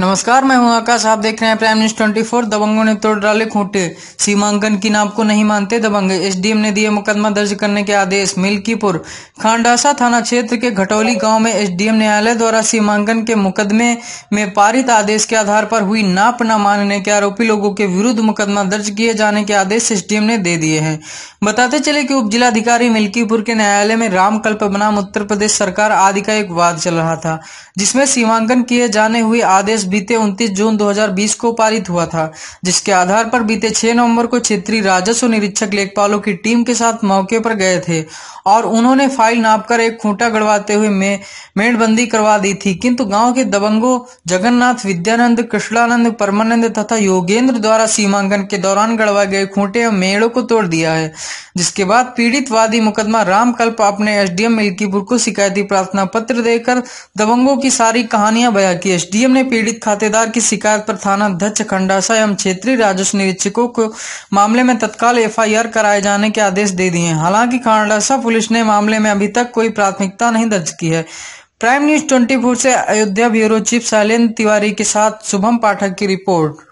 नमस्कार मैं हूं आकाश आप देख रहे हैं प्राइम न्यूज ट्वेंटी फोर दबंगों ने तोड़ डाले खूंटे सीमांकन की नाप को नहीं मानते दबंगे एसडीएम ने दिए मुकदमा दर्ज करने के आदेश मिल्कीपुर खांडासा थाना क्षेत्र के घटौली गांव में एसडीएम न्यायालय द्वारा सीमांकन के मुकदमे में पारित आदेश के आधार पर हुई नाप न मानने के आरोपी लोगों के विरुद्ध मुकदमा दर्ज किए जाने के आदेश एस ने दे दिए है बताते चले की उप जिलाधिकारी मिल्कीपुर के न्यायालय में रामकल्प बनाम उत्तर प्रदेश सरकार आदि का एक वाद चल रहा था जिसमें सीमांकन किए जाने हुए आदेश बीते 29 जून 2020 को पारित हुआ था जिसके आधार पर बीते 6 नवंबर को क्षेत्रीय राजस्व निरीक्षक लेखपालों की टीम के साथ मौके पर गए थे और उन्होंने फाइल नापकर एक खूंटा गड़वाते हुए मे, मेड़बंदी करवा दी थी किंतु गांव के दबंगों जगन्नाथ विद्यानंद कृष्णानंद परमानंद तथा योगेंद्र द्वारा सीमांकन के दौरान गड़वाए गए खूंटे और मेड़ों को तोड़ दिया है जिसके बाद पीड़ित वादी मुकदमा रामकल्प अपने एस मिल्कीपुर को शिकायती प्रार्थना पत्र देकर दबंगों की सारी कहानियां बयां की एसडीएम ने पीड़ित खातेदार की शिकायत पर थाना अध्यक्ष खंडासा एवं क्षेत्रीय राजस्व निरीक्षकों को मामले में तत्काल एफआईआर कराए जाने के आदेश दे दिए हैं हालांकि खंडासा पुलिस ने मामले में अभी तक कोई प्राथमिकता नहीं दर्ज की है प्राइम न्यूज 24 से अयोध्या ब्यूरो चीफ शैलेन्द्र तिवारी के साथ शुभम पाठक की रिपोर्ट